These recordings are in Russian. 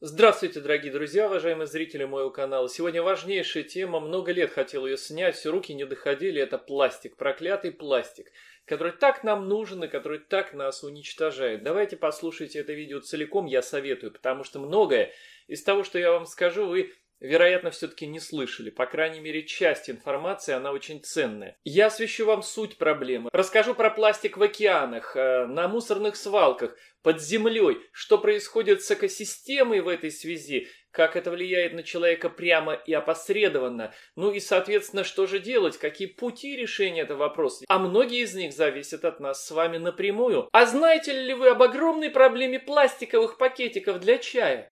Здравствуйте, дорогие друзья, уважаемые зрители моего канала. Сегодня важнейшая тема, много лет хотел ее снять, все руки не доходили, это пластик, проклятый пластик, который так нам нужен и который так нас уничтожает. Давайте послушайте это видео целиком, я советую, потому что многое из того, что я вам скажу, вы вероятно, все-таки не слышали. По крайней мере, часть информации, она очень ценная. Я освещу вам суть проблемы. Расскажу про пластик в океанах, э, на мусорных свалках, под землей, что происходит с экосистемой в этой связи, как это влияет на человека прямо и опосредованно. Ну и, соответственно, что же делать, какие пути решения этого вопроса. А многие из них зависят от нас с вами напрямую. А знаете ли вы об огромной проблеме пластиковых пакетиков для чая?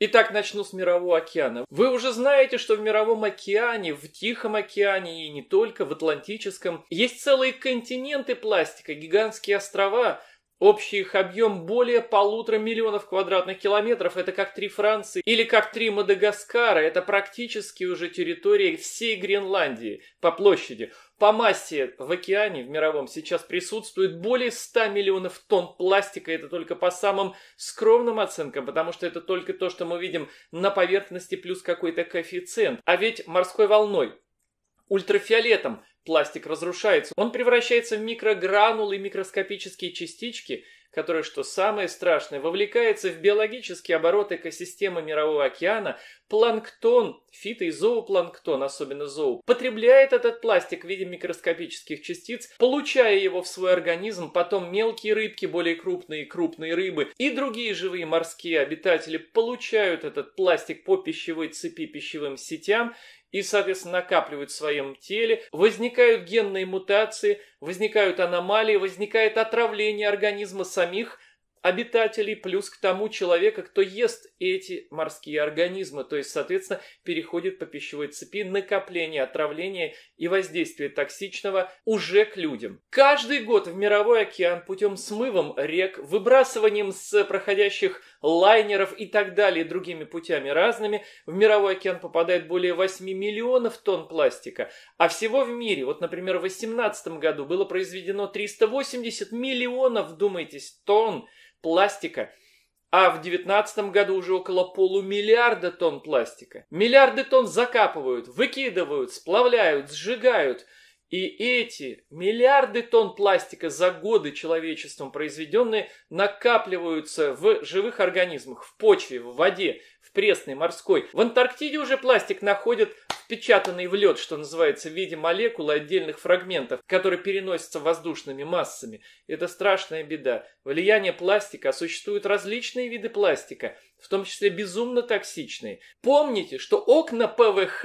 Итак, начну с Мирового океана. Вы уже знаете, что в Мировом океане, в Тихом океане и не только, в Атлантическом, есть целые континенты пластика, гигантские острова – Общий их объем более полутора миллионов квадратных километров, это как три Франции или как три Мадагаскара, это практически уже территория всей Гренландии по площади. По массе в океане в мировом сейчас присутствует более 100 миллионов тонн пластика, это только по самым скромным оценкам, потому что это только то, что мы видим на поверхности плюс какой-то коэффициент. А ведь морской волной Ультрафиолетом пластик разрушается. Он превращается в микрогранулы, и микроскопические частички, которые, что самое страшное, вовлекаются в биологический оборот экосистемы Мирового океана, Планктон, фито- и зоопланктон, особенно зоу, потребляет этот пластик в виде микроскопических частиц, получая его в свой организм, потом мелкие рыбки, более крупные, крупные рыбы и другие живые морские обитатели получают этот пластик по пищевой цепи, пищевым сетям и, соответственно, накапливают в своем теле, возникают генные мутации, возникают аномалии, возникает отравление организма самих обитателей, плюс к тому человека, кто ест эти морские организмы, то есть, соответственно, переходит по пищевой цепи накопление, отравление и воздействие токсичного уже к людям. Каждый год в мировой океан путем смывом рек, выбрасыванием с проходящих лайнеров и так далее, другими путями разными, в мировой океан попадает более 8 миллионов тонн пластика. А всего в мире, вот, например, в 2018 году было произведено 380 миллионов, вдумайтесь, тонн пластика – а в 2019 году уже около полумиллиарда тонн пластика. Миллиарды тонн закапывают, выкидывают, сплавляют, сжигают – и эти миллиарды тонн пластика за годы человечеством произведенные накапливаются в живых организмах, в почве, в воде, в пресной, морской. В Антарктиде уже пластик находят впечатанный в лед, что называется, в виде молекулы отдельных фрагментов, которые переносятся воздушными массами. Это страшная беда. Влияние пластика, а существуют различные виды пластика, в том числе безумно токсичные. Помните, что окна ПВХ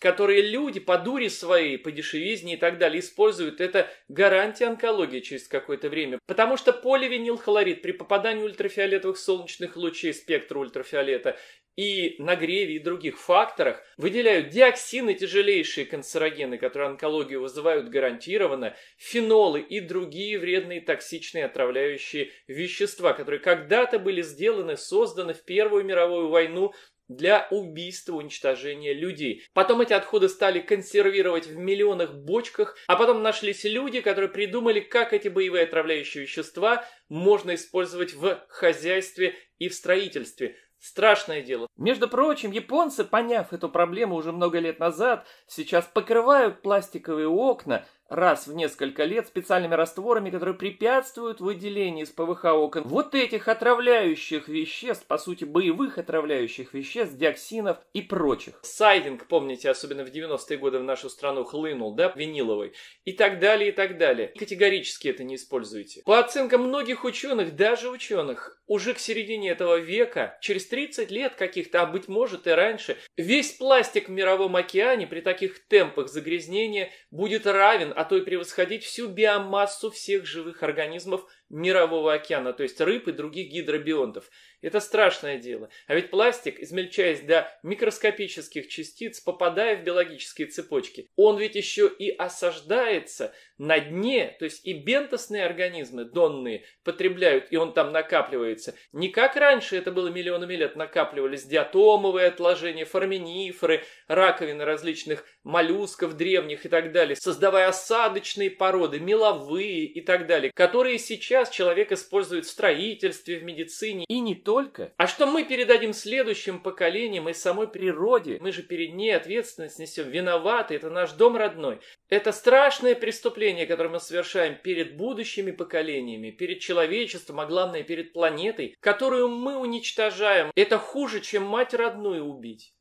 которые люди по дуре своей, по дешевизне и так далее используют, это гарантия онкологии через какое-то время. Потому что поливинилхлорид при попадании ультрафиолетовых солнечных лучей спектра ультрафиолета и нагреве и других факторах выделяют диоксины, тяжелейшие канцерогены, которые онкологию вызывают гарантированно, фенолы и другие вредные токсичные отравляющие вещества, которые когда-то были сделаны, созданы в Первую мировую войну для убийства, уничтожения людей. Потом эти отходы стали консервировать в миллионах бочках, а потом нашлись люди, которые придумали, как эти боевые отравляющие вещества можно использовать в хозяйстве и в строительстве. Страшное дело. Между прочим, японцы, поняв эту проблему уже много лет назад, сейчас покрывают пластиковые окна – раз в несколько лет специальными растворами, которые препятствуют выделению из ПВХ окон вот этих отравляющих веществ, по сути боевых отравляющих веществ, диоксинов и прочих. Сайдинг, помните, особенно в 90-е годы в нашу страну хлынул, да, виниловый, и так далее, и так далее. Категорически это не используйте. По оценкам многих ученых, даже ученых, уже к середине этого века, через 30 лет каких-то, а быть может и раньше, весь пластик в мировом океане при таких темпах загрязнения будет равен а то и превосходить всю биомассу всех живых организмов мирового океана, то есть рыб и других гидробионтов. Это страшное дело. А ведь пластик, измельчаясь до микроскопических частиц, попадая в биологические цепочки, он ведь еще и осаждается на дне, то есть и бентосные организмы, донные, потребляют, и он там накапливается. Не как раньше, это было миллионами лет, накапливались диатомовые отложения, формениферы, раковины различных моллюсков древних и так далее, создавая осадочные породы, меловые и так далее, которые сейчас сейчас человек использует в строительстве, в медицине и не только, а что мы передадим следующим поколениям и самой природе. Мы же перед ней ответственность несем, виноваты, это наш дом родной. Это страшное преступление, которое мы совершаем перед будущими поколениями, перед человечеством, а главное перед планетой, которую мы уничтожаем. Это хуже, чем мать родную убить.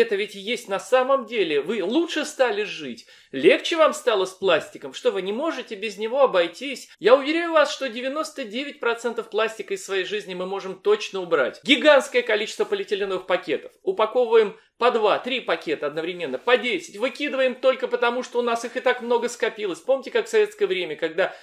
Это ведь и есть на самом деле. Вы лучше стали жить. Легче вам стало с пластиком, что вы не можете без него обойтись. Я уверяю вас, что 99% пластика из своей жизни мы можем точно убрать. Гигантское количество полиэтиленовых пакетов. Упаковываем по 2-3 пакета одновременно, по 10. Выкидываем только потому, что у нас их и так много скопилось. Помните, как в советское время, когда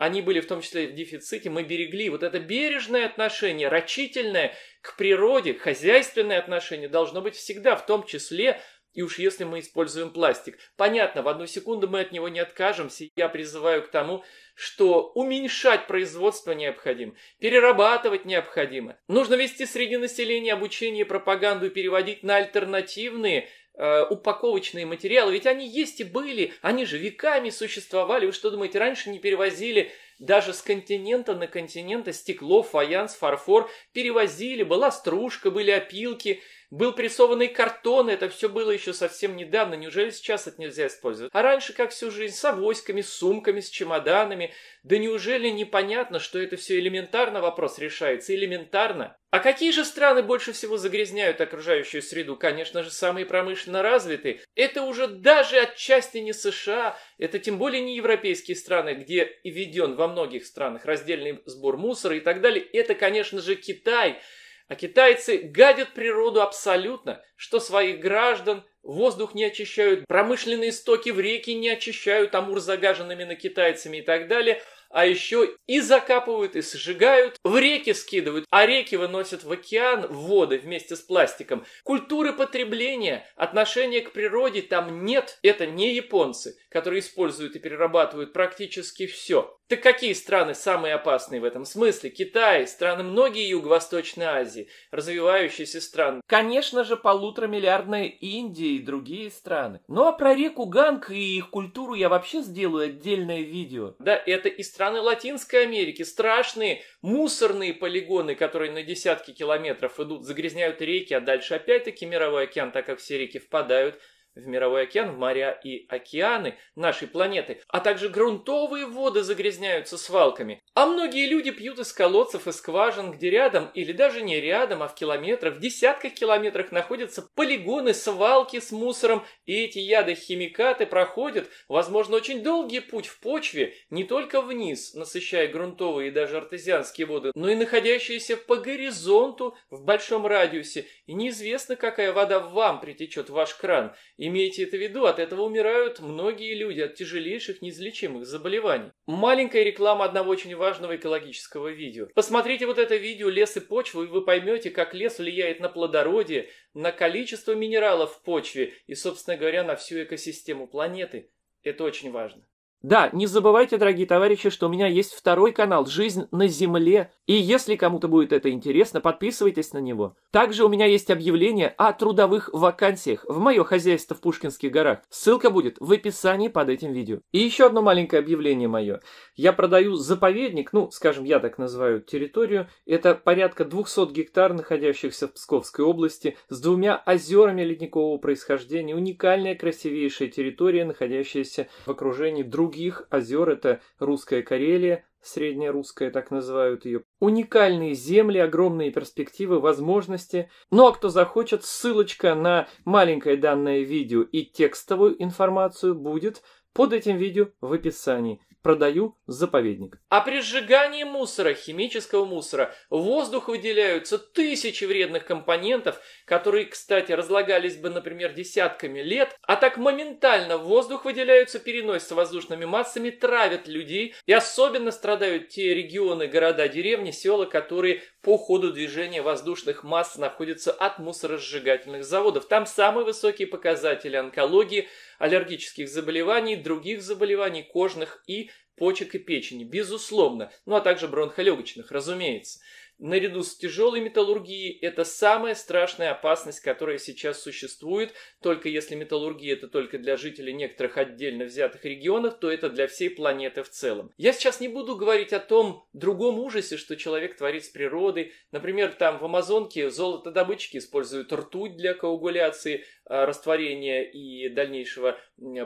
они были в том числе в дефиците, мы берегли. Вот это бережное отношение, рачительное к природе, хозяйственное отношение должно быть всегда, в том числе и уж если мы используем пластик. Понятно, в одну секунду мы от него не откажемся. Я призываю к тому, что уменьшать производство необходимо, перерабатывать необходимо. Нужно вести среди населения обучение, пропаганду и переводить на альтернативные Э, упаковочные материалы, ведь они есть и были, они же веками существовали. Вы что думаете, раньше не перевозили даже с континента на континента стекло, фаянс, фарфор? Перевозили, была стружка, были опилки – был прессованный картон, это все было еще совсем недавно, неужели сейчас это нельзя использовать? А раньше как всю жизнь, с авоськами, с сумками, с чемоданами. Да неужели непонятно, что это все элементарно вопрос решается? Элементарно. А какие же страны больше всего загрязняют окружающую среду? Конечно же, самые промышленно развитые. Это уже даже отчасти не США, это тем более не европейские страны, где введен во многих странах раздельный сбор мусора и так далее. Это, конечно же, Китай – а китайцы гадят природу абсолютно, что своих граждан воздух не очищают, промышленные стоки в реки не очищают, Амур загаженными на китайцами и так далее – а еще и закапывают, и сжигают, в реки скидывают, а реки выносят в океан в воды вместе с пластиком. Культуры потребления, отношения к природе там нет. Это не японцы, которые используют и перерабатывают практически все. Так какие страны самые опасные в этом смысле? Китай, страны многие Юго-Восточной Азии, развивающиеся страны. Конечно же, полуторамиллиардная Индия и другие страны. Ну а про реку Ганг и их культуру я вообще сделаю отдельное видео. Да, это и страны страны Латинской Америки, страшные мусорные полигоны, которые на десятки километров идут, загрязняют реки, а дальше опять-таки мировой океан, так как все реки впадают в мировой океан, в моря и океаны нашей планеты, а также грунтовые воды загрязняются свалками. А многие люди пьют из колодцев и скважин, где рядом или даже не рядом, а в километрах, в десятках километрах находятся полигоны, свалки с мусором, и эти яды-химикаты проходят, возможно, очень долгий путь в почве, не только вниз, насыщая грунтовые и даже артезианские воды, но и находящиеся по горизонту в большом радиусе, и неизвестно, какая вода вам притечет в ваш кран – Имейте это в виду, от этого умирают многие люди от тяжелейших неизлечимых заболеваний. Маленькая реклама одного очень важного экологического видео. Посмотрите вот это видео «Лес и почва», и вы поймете, как лес влияет на плодородие, на количество минералов в почве и, собственно говоря, на всю экосистему планеты. Это очень важно. Да, не забывайте, дорогие товарищи, что у меня есть второй канал «Жизнь на земле», и если кому-то будет это интересно, подписывайтесь на него. Также у меня есть объявление о трудовых вакансиях в мое хозяйство в Пушкинских горах. Ссылка будет в описании под этим видео. И еще одно маленькое объявление мое. Я продаю заповедник, ну, скажем, я так называю территорию. Это порядка 200 гектар, находящихся в Псковской области, с двумя озерами ледникового происхождения, уникальная красивейшая территория, находящаяся в окружении друг других озер – это Русская Карелия, средняя русская так называют ее. Уникальные земли, огромные перспективы, возможности. Ну а кто захочет, ссылочка на маленькое данное видео и текстовую информацию будет под этим видео в описании продаю заповедник. А при сжигании мусора, химического мусора, в воздух выделяются тысячи вредных компонентов, которые, кстати, разлагались бы, например, десятками лет, а так моментально в воздух выделяются, переносятся воздушными массами, травят людей, и особенно страдают те регионы, города, деревни, села, которые по ходу движения воздушных масс находится от мусоросжигательных заводов. Там самые высокие показатели онкологии, аллергических заболеваний, других заболеваний кожных и почек и печени, безусловно, ну а также бронхолегочных, разумеется наряду с тяжелой металлургией это самая страшная опасность, которая сейчас существует. Только если металлургия это только для жителей некоторых отдельно взятых регионов, то это для всей планеты в целом. Я сейчас не буду говорить о том другом ужасе, что человек творит с природой. Например, там в Амазонке золотодобытчики используют ртуть для коагуляции, а, растворения и дальнейшего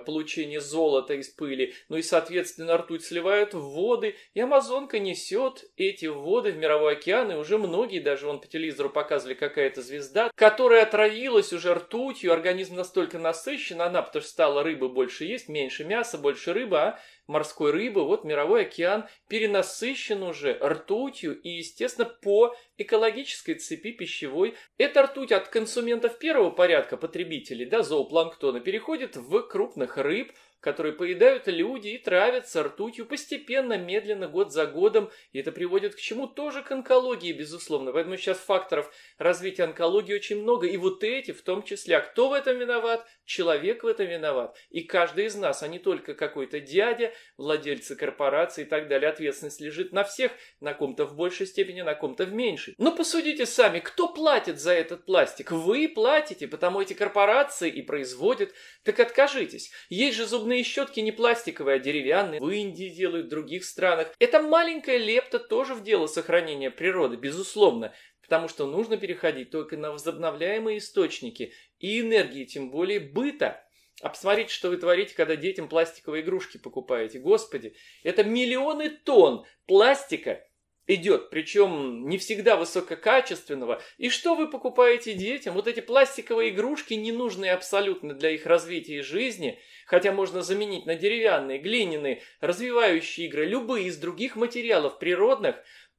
получения золота из пыли. Ну и, соответственно, ртуть сливают в воды, и Амазонка несет эти воды в мировой океан, раны, уже многие, даже вон по телевизору показывали какая-то звезда, которая отравилась уже ртутью, организм настолько насыщен, она потому что стала рыбы больше есть, меньше мяса, больше рыбы, а морской рыбы, вот мировой океан перенасыщен уже ртутью и, естественно, по экологической цепи пищевой. Эта ртуть от консументов первого порядка, потребителей, да, зоопланктона, переходит в крупных рыб, которые поедают люди и травятся ртутью постепенно, медленно, год за годом. И это приводит к чему? Тоже к онкологии, безусловно. Поэтому сейчас факторов развития онкологии очень много. И вот эти в том числе. А кто в этом виноват? Человек в этом виноват. И каждый из нас, а не только какой-то дядя, владельцы корпорации и так далее. Ответственность лежит на всех, на ком-то в большей степени, на ком-то в меньшей. Но ну, посудите сами, кто платит за этот пластик? Вы платите, потому эти корпорации и производят. Так откажитесь. Есть же зубные Зубные щетки не пластиковые, а деревянные. В Индии делают, в других странах. Это маленькая лепта тоже в дело сохранения природы, безусловно. Потому что нужно переходить только на возобновляемые источники и энергии, тем более быта. А посмотрите, что вы творите, когда детям пластиковые игрушки покупаете. Господи, это миллионы тонн пластика идет, причем не всегда высококачественного. И что вы покупаете детям? Вот эти пластиковые игрушки, ненужные абсолютно для их развития и жизни – хотя можно заменить на деревянные, глиняные, развивающие игры, любые из других материалов природных,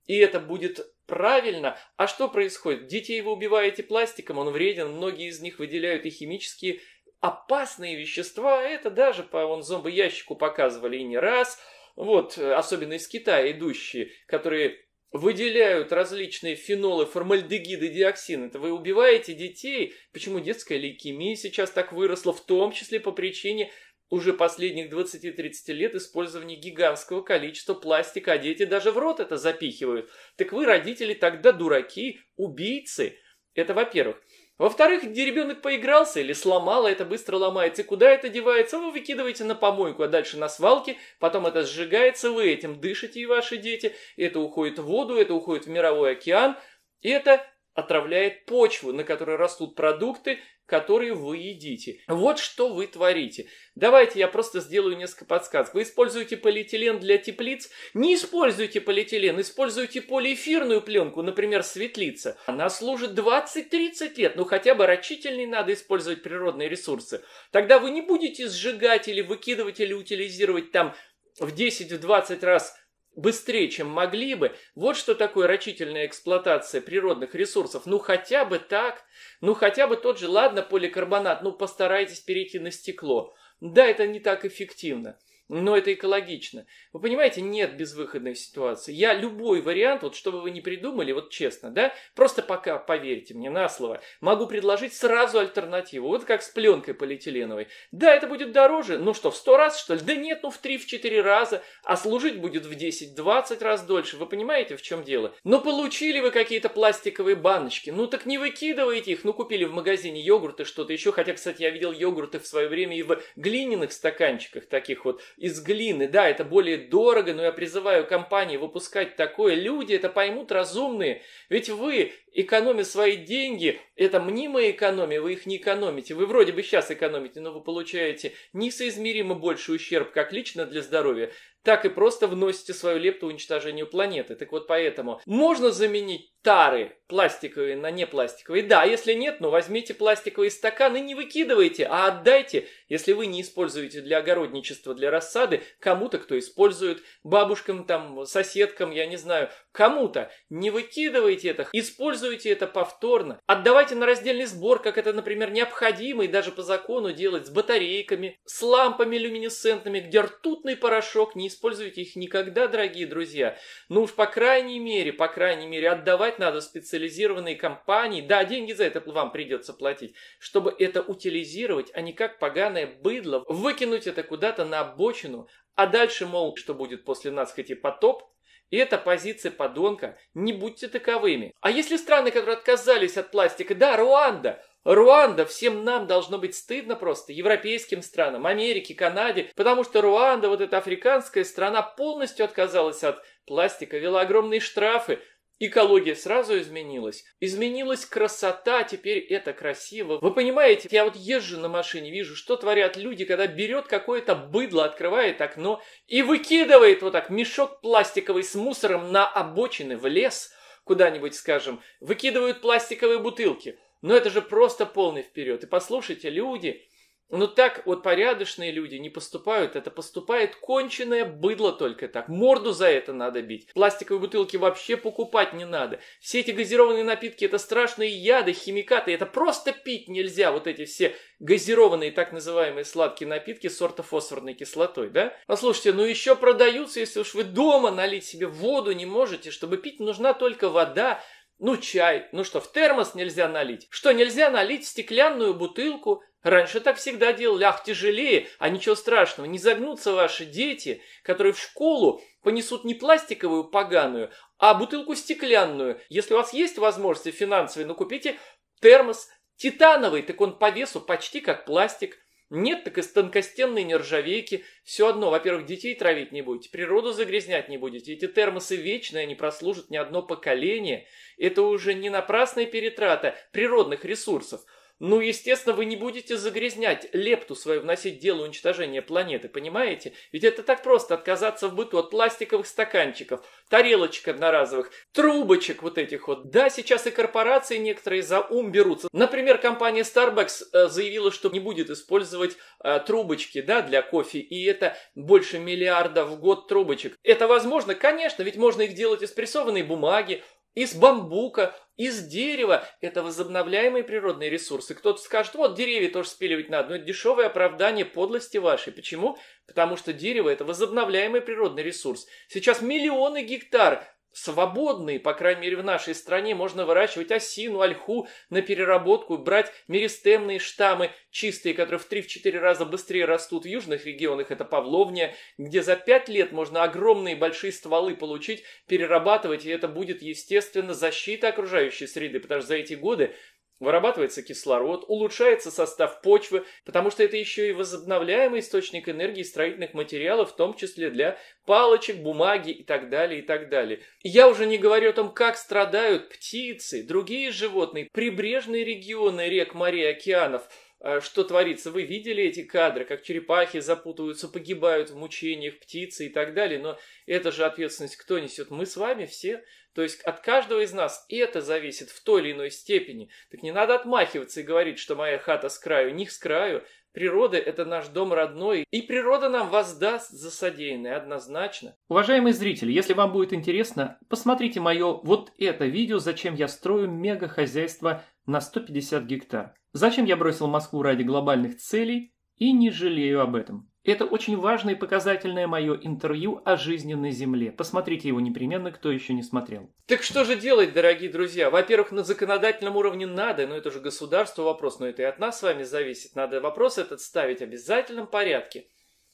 и это будет правильно. А что происходит? Детей вы убиваете пластиком, он вреден, многие из них выделяют и химические опасные вещества, это даже по вон зомбоящику показывали и не раз, вот, э, особенно из Китая идущие, которые выделяют различные фенолы, формальдегиды, диоксины, Это вы убиваете детей. Почему детская лейкемия сейчас так выросла, в том числе по причине уже последних 20-30 лет использования гигантского количества пластика, а дети даже в рот это запихивают. Так вы, родители, тогда дураки, убийцы. Это во-первых. Во-вторых, где ребенок поигрался или сломал, это быстро ломается, и куда это девается, вы выкидываете на помойку, а дальше на свалке, потом это сжигается, вы этим дышите и ваши дети, это уходит в воду, это уходит в мировой океан, и это отравляет почву, на которой растут продукты, которые вы едите. Вот что вы творите. Давайте я просто сделаю несколько подсказок. Вы используете полиэтилен для теплиц? Не используйте полиэтилен, используйте полиэфирную пленку, например, светлица. Она служит 20-30 лет, ну хотя бы рачительный надо использовать природные ресурсы. Тогда вы не будете сжигать или выкидывать или утилизировать там в 10-20 раз быстрее, чем могли бы. Вот что такое рачительная эксплуатация природных ресурсов. Ну хотя бы так, ну хотя бы тот же, ладно, поликарбонат, ну постарайтесь перейти на стекло. Да, это не так эффективно но это экологично. Вы понимаете, нет безвыходной ситуации. Я любой вариант, вот что бы вы ни придумали, вот честно, да, просто пока поверьте мне на слово, могу предложить сразу альтернативу. Вот как с пленкой полиэтиленовой. Да, это будет дороже, ну что, в сто раз что ли? Да нет, ну в три, в четыре раза, а служить будет в 10-20 раз дольше. Вы понимаете, в чем дело? Но ну, получили вы какие-то пластиковые баночки, ну так не выкидывайте их, ну купили в магазине йогурты, что-то еще, хотя, кстати, я видел йогурты в свое время и в глиняных стаканчиках таких вот из глины. Да, это более дорого, но я призываю компании выпускать такое. Люди это поймут разумные. Ведь вы, экономя свои деньги, это мнимая экономия, вы их не экономите. Вы вроде бы сейчас экономите, но вы получаете несоизмеримо больший ущерб как лично для здоровья, так и просто вносите свою лепту уничтожению планеты. Так вот поэтому можно заменить тары пластиковые на непластиковые. Да, если нет, ну возьмите пластиковые стаканы, не выкидывайте, а отдайте, если вы не используете для огородничества, для рассады, кому-то, кто использует, бабушкам, там, соседкам, я не знаю, кому-то. Не выкидывайте это, используйте это повторно. Отдавайте на раздельный сбор, как это, например, необходимо и даже по закону делать с батарейками, с лампами люминесцентными, где ртутный порошок, не используйте их никогда, дорогие друзья. Ну уж по крайней мере, по крайней мере, отдавать Создавать надо специализированные компании. Да, деньги за это вам придется платить. Чтобы это утилизировать, а не как поганое быдло. Выкинуть это куда-то на обочину. А дальше, мол, что будет после нас, хоть и потоп, и это позиция подонка. Не будьте таковыми. А если страны, которые отказались от пластика, да, Руанда, Руанда, всем нам должно быть стыдно просто, европейским странам, Америке, Канаде, потому что Руанда, вот эта африканская страна, полностью отказалась от пластика, вела огромные штрафы, Экология сразу изменилась. Изменилась красота, теперь это красиво. Вы понимаете, я вот езжу на машине, вижу, что творят люди, когда берет какое-то быдло, открывает окно и выкидывает вот так мешок пластиковый с мусором на обочины в лес, куда-нибудь, скажем, выкидывают пластиковые бутылки. Но это же просто полный вперед. И послушайте, люди, но так вот порядочные люди не поступают. Это поступает конченое быдло только так. Морду за это надо бить. Пластиковые бутылки вообще покупать не надо. Все эти газированные напитки это страшные яды, химикаты. Это просто пить нельзя. Вот эти все газированные так называемые сладкие напитки сорта фосфорной кислотой, да? Послушайте, ну еще продаются, если уж вы дома налить себе воду не можете. Чтобы пить нужна только вода. Ну, чай. Ну что, в термос нельзя налить? Что, нельзя налить стеклянную бутылку Раньше так всегда делали. Ах, тяжелее, а ничего страшного. Не загнутся ваши дети, которые в школу понесут не пластиковую поганую, а бутылку стеклянную. Если у вас есть возможности финансовые, ну купите термос титановый, так он по весу почти как пластик. Нет, так из тонкостенной нержавейки. Все одно, во-первых, детей травить не будете, природу загрязнять не будете. Эти термосы вечные, они прослужат не одно поколение. Это уже не напрасная перетрата природных ресурсов – ну, естественно, вы не будете загрязнять, лепту свою вносить дело уничтожения планеты, понимаете? Ведь это так просто отказаться в быту от пластиковых стаканчиков, тарелочек одноразовых, трубочек вот этих вот. Да, сейчас и корпорации некоторые за ум берутся. Например, компания Starbucks э, заявила, что не будет использовать э, трубочки, да, для кофе, и это больше миллиарда в год трубочек. Это возможно? Конечно, ведь можно их делать из прессованной бумаги, из бамбука, из дерева. Это возобновляемые природные ресурсы. Кто-то скажет, вот деревья тоже спиливать надо. Но это дешевое оправдание подлости вашей. Почему? Потому что дерево это возобновляемый природный ресурс. Сейчас миллионы гектар свободные, по крайней мере в нашей стране, можно выращивать осину, ольху на переработку, брать меристемные штаммы, чистые, которые в 3-4 раза быстрее растут в южных регионах, это Павловня, где за 5 лет можно огромные большие стволы получить, перерабатывать, и это будет, естественно, защита окружающей среды, потому что за эти годы Вырабатывается кислород, улучшается состав почвы, потому что это еще и возобновляемый источник энергии строительных материалов, в том числе для палочек, бумаги и так далее, и так далее. я уже не говорю о том, как страдают птицы, другие животные, прибрежные регионы рек, морей, океанов – Э, что творится. Вы видели эти кадры, как черепахи запутываются, погибают в мучениях, птицы и так далее. Но это же ответственность кто несет? Мы с вами все. То есть от каждого из нас это зависит в той или иной степени. Так не надо отмахиваться и говорить, что моя хата с краю, них с краю. Природа – это наш дом родной, и природа нам воздаст за содеянное однозначно. Уважаемые зрители, если вам будет интересно, посмотрите мое вот это видео «Зачем я строю мега-хозяйство на 150 гектар». Зачем я бросил Москву ради глобальных целей и не жалею об этом. Это очень важное и показательное мое интервью о жизни на Земле. Посмотрите его непременно, кто еще не смотрел. Так что же делать, дорогие друзья? Во-первых, на законодательном уровне надо, но это же государство вопрос, но это и от нас с вами зависит. Надо вопрос этот ставить в обязательном порядке,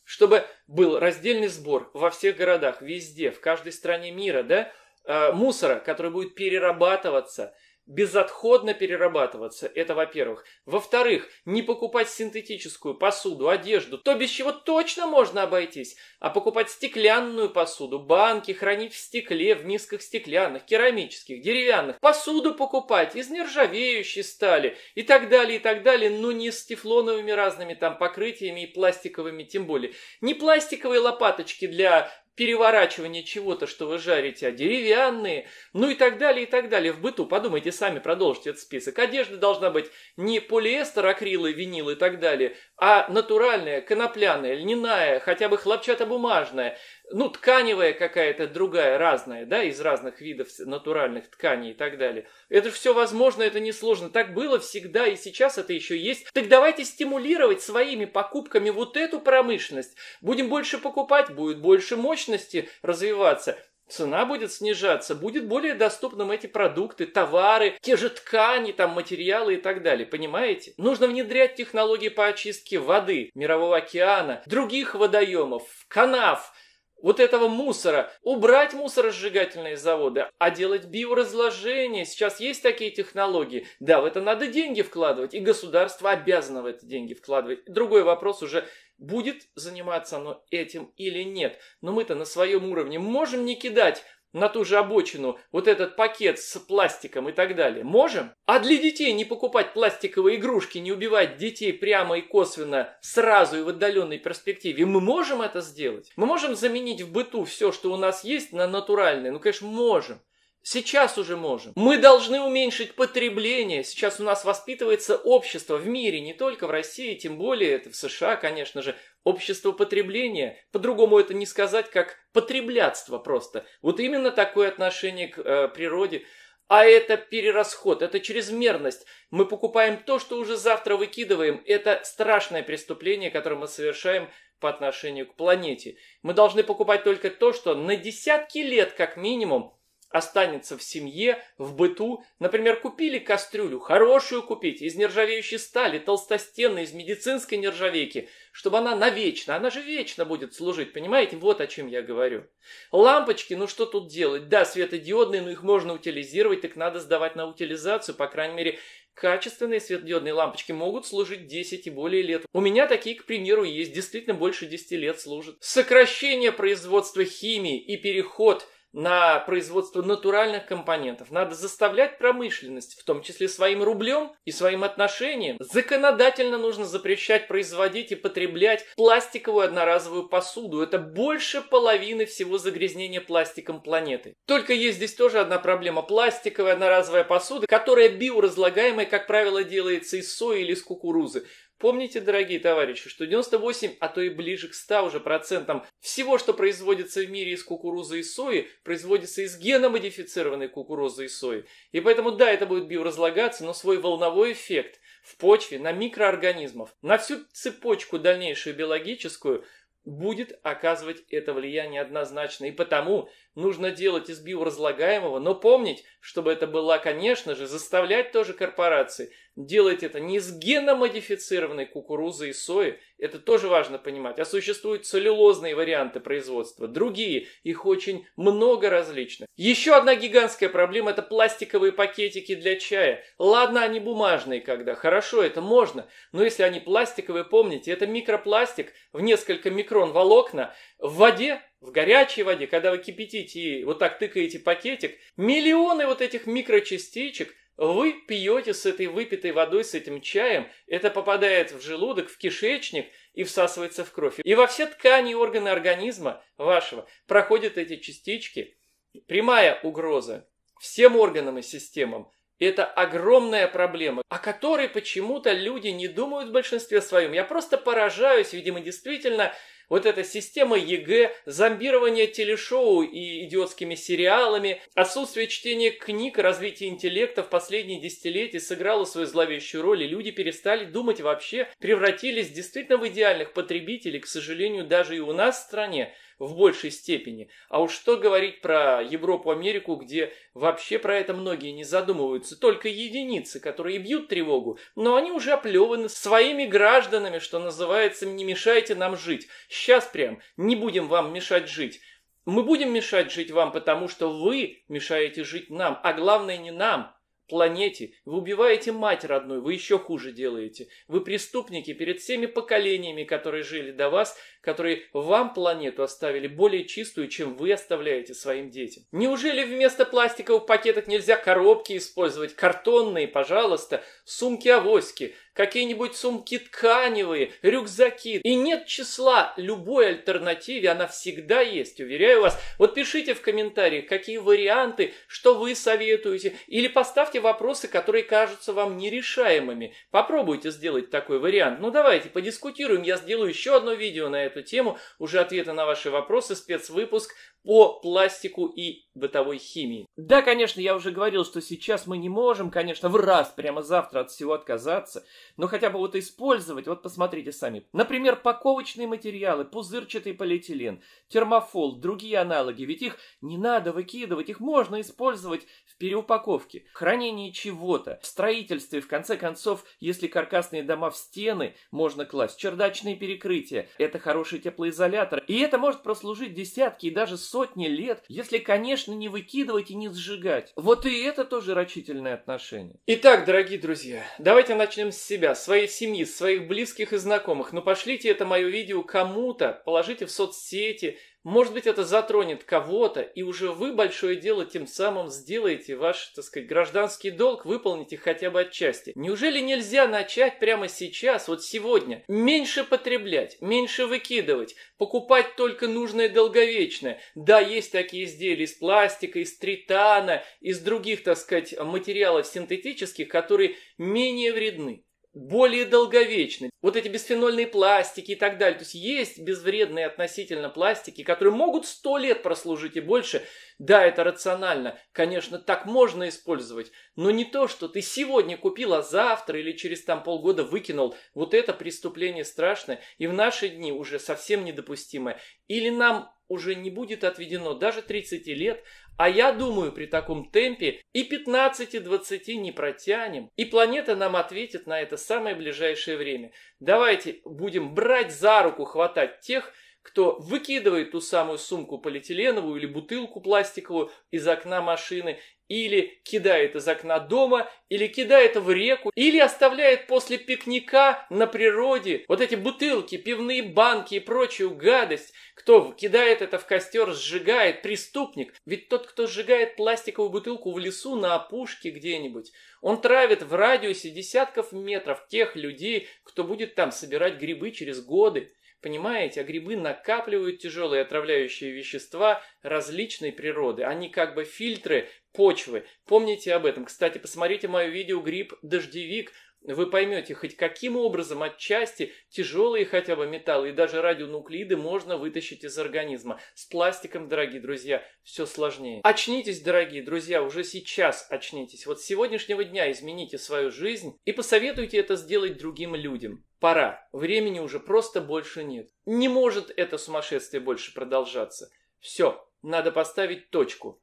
чтобы был раздельный сбор во всех городах, везде, в каждой стране мира, да, а, мусора, который будет перерабатываться – безотходно перерабатываться, это во-первых. Во-вторых, не покупать синтетическую посуду, одежду, то без чего точно можно обойтись, а покупать стеклянную посуду, банки хранить в стекле, в мисках стеклянных, керамических, деревянных, посуду покупать из нержавеющей стали и так далее, и так далее, но не с тефлоновыми разными там покрытиями и пластиковыми тем более. Не пластиковые лопаточки для переворачивание чего-то, что вы жарите, а деревянные, ну и так далее, и так далее. В быту, подумайте сами, продолжите этот список. Одежда должна быть не полиэстер, акрилы, винил и так далее, а натуральная, конопляная, льняная, хотя бы хлопчатобумажная, ну, тканевая какая-то другая, разная, да, из разных видов натуральных тканей и так далее. Это же все возможно, это несложно. Так было всегда и сейчас это еще есть. Так давайте стимулировать своими покупками вот эту промышленность. Будем больше покупать, будет больше мощности развиваться цена будет снижаться, будет более доступным эти продукты, товары, те же ткани, там, материалы и так далее, понимаете? Нужно внедрять технологии по очистке воды Мирового океана, других водоемов, канав, вот этого мусора, убрать мусоросжигательные заводы, а делать биоразложение. Сейчас есть такие технологии. Да, в это надо деньги вкладывать, и государство обязано в это деньги вкладывать. Другой вопрос уже, будет заниматься оно этим или нет. Но мы-то на своем уровне можем не кидать на ту же обочину вот этот пакет с пластиком и так далее? Можем? А для детей не покупать пластиковые игрушки, не убивать детей прямо и косвенно, сразу и в отдаленной перспективе? Мы можем это сделать? Мы можем заменить в быту все, что у нас есть, на натуральное? Ну, конечно, можем. Сейчас уже можем. Мы должны уменьшить потребление. Сейчас у нас воспитывается общество в мире, не только в России, тем более это в США, конечно же. Общество потребления. По-другому это не сказать, как потреблятство просто. Вот именно такое отношение к э, природе. А это перерасход, это чрезмерность. Мы покупаем то, что уже завтра выкидываем. Это страшное преступление, которое мы совершаем по отношению к планете. Мы должны покупать только то, что на десятки лет как минимум останется в семье, в быту. Например, купили кастрюлю, хорошую купить, из нержавеющей стали, толстостенной, из медицинской нержавейки, чтобы она навечно, она же вечно будет служить, понимаете? Вот о чем я говорю. Лампочки, ну что тут делать? Да, светодиодные, но их можно утилизировать, так надо сдавать на утилизацию, по крайней мере, качественные светодиодные лампочки могут служить 10 и более лет. У меня такие, к примеру, есть, действительно больше 10 лет служат. Сокращение производства химии и переход – на производство натуральных компонентов. Надо заставлять промышленность, в том числе своим рублем и своим отношением. Законодательно нужно запрещать производить и потреблять пластиковую одноразовую посуду. Это больше половины всего загрязнения пластиком планеты. Только есть здесь тоже одна проблема. Пластиковая одноразовая посуда, которая биоразлагаемая, как правило, делается из сои или из кукурузы. Помните, дорогие товарищи, что 98, а то и ближе к 100 уже процентам всего, что производится в мире из кукурузы и сои, производится из геномодифицированной кукурузы и сои. И поэтому, да, это будет биоразлагаться, но свой волновой эффект в почве, на микроорганизмов, на всю цепочку дальнейшую биологическую будет оказывать это влияние однозначно. И потому Нужно делать из биоразлагаемого, но помнить, чтобы это была, конечно же, заставлять тоже корпорации делать это не из геномодифицированной кукурузы и сои, это тоже важно понимать, а существуют целлюлозные варианты производства, другие, их очень много различных. Еще одна гигантская проблема – это пластиковые пакетики для чая. Ладно, они бумажные когда, хорошо, это можно, но если они пластиковые, помните, это микропластик в несколько микрон волокна в воде, в горячей воде, когда вы кипятите и вот так тыкаете пакетик, миллионы вот этих микрочастичек вы пьете с этой выпитой водой, с этим чаем, это попадает в желудок, в кишечник и всасывается в кровь. И во все ткани и органы организма вашего проходят эти частички. Прямая угроза всем органам и системам – это огромная проблема, о которой почему-то люди не думают в большинстве своем. Я просто поражаюсь, видимо, действительно – вот эта система ЕГЭ, зомбирование телешоу и идиотскими сериалами, отсутствие чтения книг, развитие интеллекта в последние десятилетия сыграло свою зловещую роль, и люди перестали думать вообще, превратились действительно в идеальных потребителей, к сожалению, даже и у нас в стране – в большей степени. А уж что говорить про Европу, Америку, где вообще про это многие не задумываются. Только единицы, которые бьют тревогу, но они уже оплеваны своими гражданами, что называется, не мешайте нам жить. Сейчас прям не будем вам мешать жить. Мы будем мешать жить вам, потому что вы мешаете жить нам, а главное не нам, планете. Вы убиваете мать родную, вы еще хуже делаете. Вы преступники перед всеми поколениями, которые жили до вас, которые вам планету оставили более чистую, чем вы оставляете своим детям. Неужели вместо пластиковых пакетов нельзя коробки использовать, картонные, пожалуйста, сумки-авоськи, какие-нибудь сумки тканевые, рюкзаки. И нет числа любой альтернативе, она всегда есть, уверяю вас. Вот пишите в комментариях, какие варианты, что вы советуете, или поставьте вопросы, которые кажутся вам нерешаемыми. Попробуйте сделать такой вариант. Ну давайте, подискутируем, я сделаю еще одно видео на это эту тему. Уже ответы на ваши вопросы, спецвыпуск по пластику и бытовой химии. Да, конечно, я уже говорил, что сейчас мы не можем, конечно, в раз прямо завтра от всего отказаться, но хотя бы вот использовать, вот посмотрите сами. Например, паковочные материалы, пузырчатый полиэтилен, термофол, другие аналоги, ведь их не надо выкидывать, их можно использовать в переупаковке, в хранении чего-то, в строительстве, в конце концов, если каркасные дома в стены можно класть, чердачные перекрытия, это хороший теплоизолятор, и это может прослужить десятки и даже сотни лет, если, конечно, не выкидывать и не сжигать. Вот и это тоже рачительное отношение. Итак, дорогие друзья, давайте начнем с себя, своей семьи, своих близких и знакомых. Ну пошлите это мое видео кому-то, положите в соцсети, может быть, это затронет кого-то, и уже вы большое дело тем самым сделаете ваш, так сказать, гражданский долг, выполните хотя бы отчасти. Неужели нельзя начать прямо сейчас, вот сегодня, меньше потреблять, меньше выкидывать, покупать только нужное долговечное? Да, есть такие изделия из пластика, из тритана, из других, так сказать, материалов синтетических, которые менее вредны более долговечны. Вот эти бесфенольные пластики и так далее. То есть есть безвредные относительно пластики, которые могут сто лет прослужить и больше. Да, это рационально. Конечно, так можно использовать. Но не то, что ты сегодня купил, а завтра или через там полгода выкинул. Вот это преступление страшное. И в наши дни уже совсем недопустимое. Или нам уже не будет отведено даже 30 лет, а я думаю, при таком темпе и 15-20 не протянем, и планета нам ответит на это самое ближайшее время. Давайте будем брать за руку, хватать тех, кто выкидывает ту самую сумку полиэтиленовую или бутылку пластиковую из окна машины или кидает из окна дома, или кидает в реку, или оставляет после пикника на природе вот эти бутылки, пивные банки и прочую гадость. Кто кидает это в костер, сжигает, преступник. Ведь тот, кто сжигает пластиковую бутылку в лесу на опушке где-нибудь, он травит в радиусе десятков метров тех людей, кто будет там собирать грибы через годы. Понимаете, а грибы накапливают тяжелые отравляющие вещества различной природы. Они как бы фильтры почвы. Помните об этом. Кстати, посмотрите мое видео «Гриб дождевик». Вы поймете, хоть каким образом отчасти тяжелые хотя бы металлы и даже радионуклиды можно вытащить из организма. С пластиком, дорогие друзья, все сложнее. Очнитесь, дорогие друзья, уже сейчас очнитесь. Вот с сегодняшнего дня измените свою жизнь и посоветуйте это сделать другим людям. Пора. Времени уже просто больше нет. Не может это сумасшествие больше продолжаться. Все, надо поставить точку.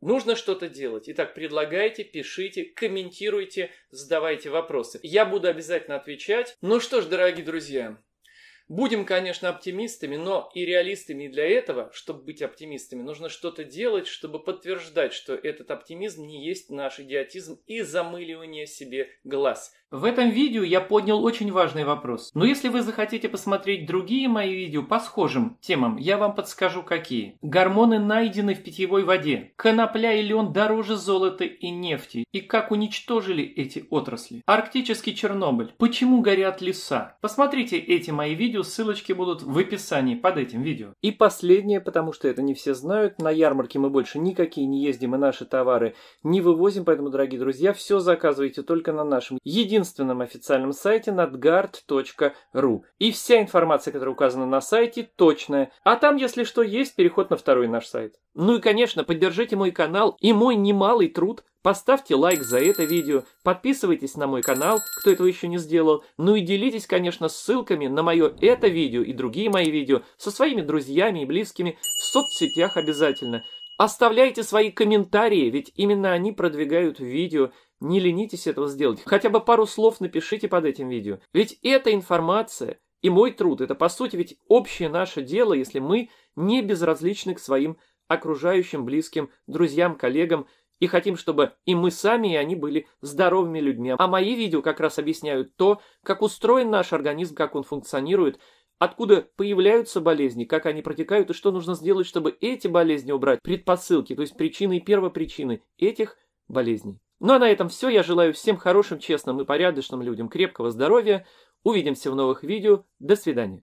Нужно что-то делать. Итак, предлагайте, пишите, комментируйте, задавайте вопросы. Я буду обязательно отвечать. Ну что ж, дорогие друзья, Будем, конечно, оптимистами, но и реалистами. И для этого, чтобы быть оптимистами, нужно что-то делать, чтобы подтверждать, что этот оптимизм не есть наш идиотизм и замыливание себе глаз. В этом видео я поднял очень важный вопрос. Но если вы захотите посмотреть другие мои видео по схожим темам, я вам подскажу какие. Гормоны найдены в питьевой воде. Конопля и лен дороже золота и нефти. И как уничтожили эти отрасли. Арктический Чернобыль. Почему горят леса? Посмотрите эти мои видео видео, ссылочки будут в описании под этим видео. И последнее, потому что это не все знают, на ярмарке мы больше никакие не ездим и наши товары не вывозим, поэтому, дорогие друзья, все заказывайте только на нашем единственном официальном сайте nadgard.ru. И вся информация, которая указана на сайте, точная. А там, если что, есть переход на второй наш сайт. Ну и, конечно, поддержите мой канал и мой немалый труд Поставьте лайк за это видео, подписывайтесь на мой канал, кто этого еще не сделал, ну и делитесь, конечно, ссылками на мое это видео и другие мои видео со своими друзьями и близкими в соцсетях обязательно. Оставляйте свои комментарии, ведь именно они продвигают видео. Не ленитесь этого сделать. Хотя бы пару слов напишите под этим видео. Ведь эта информация и мой труд, это по сути ведь общее наше дело, если мы не безразличны к своим окружающим, близким, друзьям, коллегам – и хотим, чтобы и мы сами, и они были здоровыми людьми. А мои видео как раз объясняют то, как устроен наш организм, как он функционирует, откуда появляются болезни, как они протекают и что нужно сделать, чтобы эти болезни убрать, предпосылки, то есть причины и первопричины этих болезней. Ну а на этом все. Я желаю всем хорошим, честным и порядочным людям крепкого здоровья. Увидимся в новых видео. До свидания.